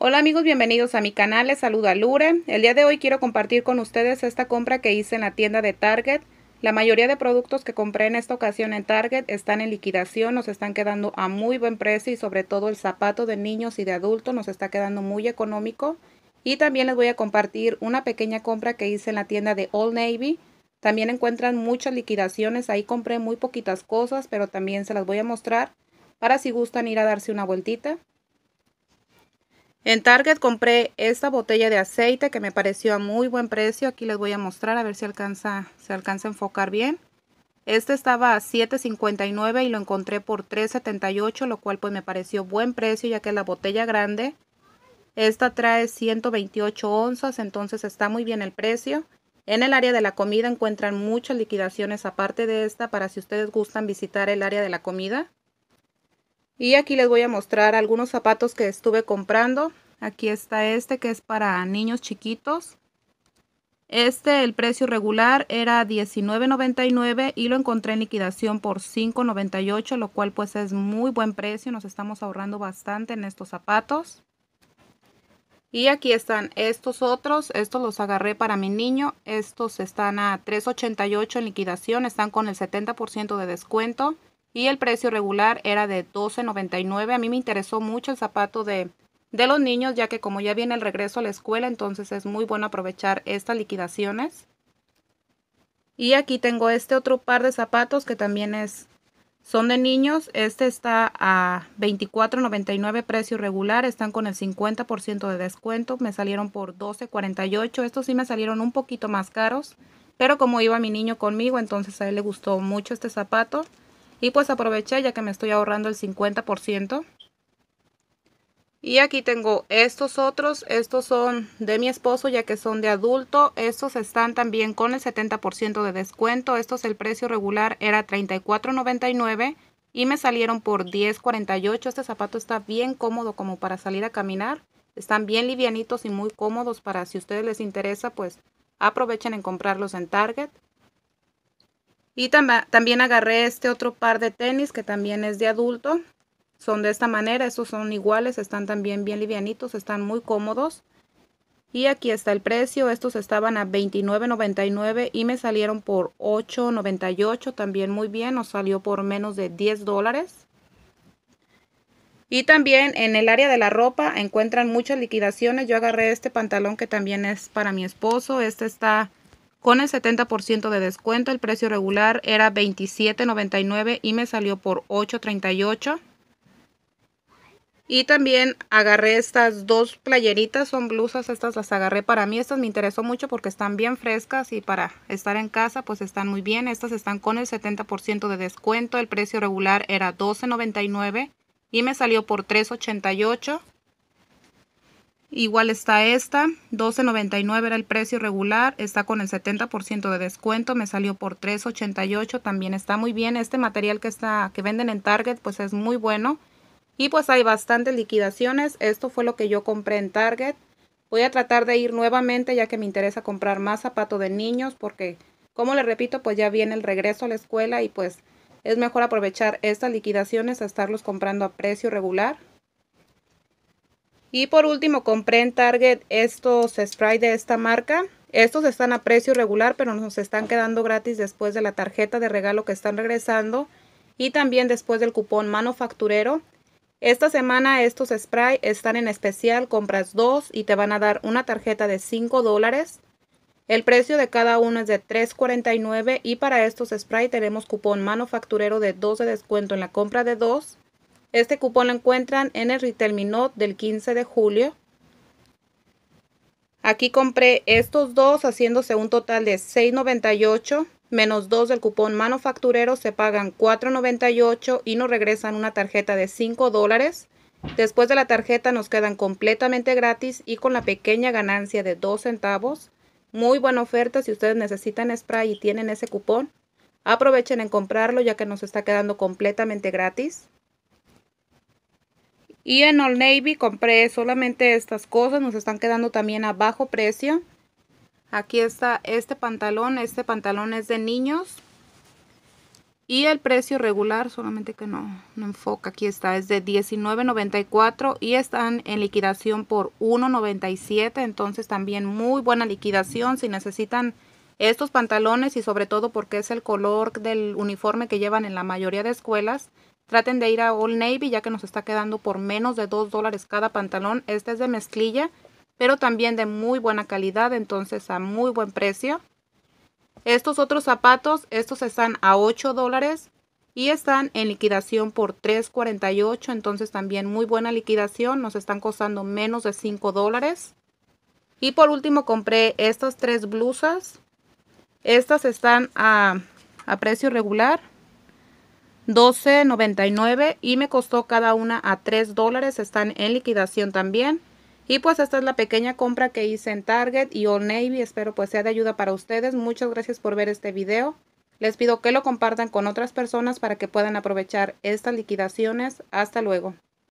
Hola amigos, bienvenidos a mi canal, les saluda Lure. El día de hoy quiero compartir con ustedes esta compra que hice en la tienda de Target. La mayoría de productos que compré en esta ocasión en Target están en liquidación, nos están quedando a muy buen precio y sobre todo el zapato de niños y de adultos nos está quedando muy económico. Y también les voy a compartir una pequeña compra que hice en la tienda de Old Navy. También encuentran muchas liquidaciones, ahí compré muy poquitas cosas, pero también se las voy a mostrar para si gustan ir a darse una vueltita. En Target compré esta botella de aceite que me pareció a muy buen precio. Aquí les voy a mostrar a ver si alcanza, se alcanza a enfocar bien. Este estaba a $7.59 y lo encontré por $3.78, lo cual pues me pareció buen precio ya que es la botella grande. Esta trae 128 onzas, entonces está muy bien el precio. En el área de la comida encuentran muchas liquidaciones aparte de esta para si ustedes gustan visitar el área de la comida. Y aquí les voy a mostrar algunos zapatos que estuve comprando. Aquí está este que es para niños chiquitos. Este, el precio regular era $19.99 y lo encontré en liquidación por $5.98, lo cual pues es muy buen precio. Nos estamos ahorrando bastante en estos zapatos. Y aquí están estos otros, estos los agarré para mi niño, estos están a $3.88 en liquidación, están con el 70% de descuento y el precio regular era de $12.99. A mí me interesó mucho el zapato de, de los niños, ya que como ya viene el regreso a la escuela, entonces es muy bueno aprovechar estas liquidaciones. Y aquí tengo este otro par de zapatos que también es, son de niños. Este está a $24.99 precio regular. Están con el 50% de descuento. Me salieron por $12.48. Estos sí me salieron un poquito más caros. Pero como iba mi niño conmigo, entonces a él le gustó mucho este zapato. Y pues aproveché ya que me estoy ahorrando el 50%. Y aquí tengo estos otros, estos son de mi esposo ya que son de adulto, estos están también con el 70% de descuento, estos el precio regular era $34.99 y me salieron por $10.48, este zapato está bien cómodo como para salir a caminar, están bien livianitos y muy cómodos para si a ustedes les interesa pues aprovechen en comprarlos en Target. Y también agarré este otro par de tenis que también es de adulto. Son de esta manera, estos son iguales, están también bien livianitos, están muy cómodos. Y aquí está el precio, estos estaban a $29.99 y me salieron por $8.98, también muy bien, nos salió por menos de 10 dólares. Y también en el área de la ropa encuentran muchas liquidaciones. Yo agarré este pantalón que también es para mi esposo. Este está con el 70% de descuento, el precio regular era $27.99 y me salió por $8.38. Y también agarré estas dos playeritas, son blusas, estas las agarré para mí. Estas me interesó mucho porque están bien frescas y para estar en casa pues están muy bien. Estas están con el 70% de descuento, el precio regular era $12.99 y me salió por $3.88. Igual está esta, 12.99 era el precio regular, está con el 70% de descuento, me salió por 3.88, también está muy bien. Este material que está que venden en Target pues es muy bueno. Y pues hay bastantes liquidaciones, esto fue lo que yo compré en Target. Voy a tratar de ir nuevamente ya que me interesa comprar más zapatos de niños porque como les repito pues ya viene el regreso a la escuela y pues es mejor aprovechar estas liquidaciones a estarlos comprando a precio regular. Y por último, compré en Target estos spray de esta marca. Estos están a precio regular, pero nos están quedando gratis después de la tarjeta de regalo que están regresando y también después del cupón manufacturero. Esta semana estos spray están en especial, compras dos y te van a dar una tarjeta de 5 dólares. El precio de cada uno es de $3.49 y para estos spray tenemos cupón manufacturero de 12 de descuento en la compra de dos este cupón lo encuentran en el Retail Minot del 15 de julio. Aquí compré estos dos haciéndose un total de $6.98 menos dos del cupón manufacturero se pagan $4.98 y nos regresan una tarjeta de $5 dólares. Después de la tarjeta nos quedan completamente gratis y con la pequeña ganancia de 2 centavos. Muy buena oferta si ustedes necesitan spray y tienen ese cupón. Aprovechen en comprarlo ya que nos está quedando completamente gratis. Y en All Navy compré solamente estas cosas. Nos están quedando también a bajo precio. Aquí está este pantalón. Este pantalón es de niños. Y el precio regular, solamente que no, no enfoca, aquí está, es de $19.94 y están en liquidación por $1.97. Entonces también muy buena liquidación si necesitan estos pantalones y sobre todo porque es el color del uniforme que llevan en la mayoría de escuelas. Traten de ir a All Navy ya que nos está quedando por menos de 2 dólares cada pantalón. Este es de mezclilla, pero también de muy buena calidad, entonces a muy buen precio. Estos otros zapatos, estos están a 8 dólares y están en liquidación por 3.48, entonces también muy buena liquidación, nos están costando menos de 5 dólares. Y por último compré estas tres blusas. Estas están a, a precio regular, 12.99 y me costó cada una a 3 dólares, están en liquidación también. Y pues esta es la pequeña compra que hice en Target y Old Navy, espero pues sea de ayuda para ustedes. Muchas gracias por ver este video. Les pido que lo compartan con otras personas para que puedan aprovechar estas liquidaciones. Hasta luego.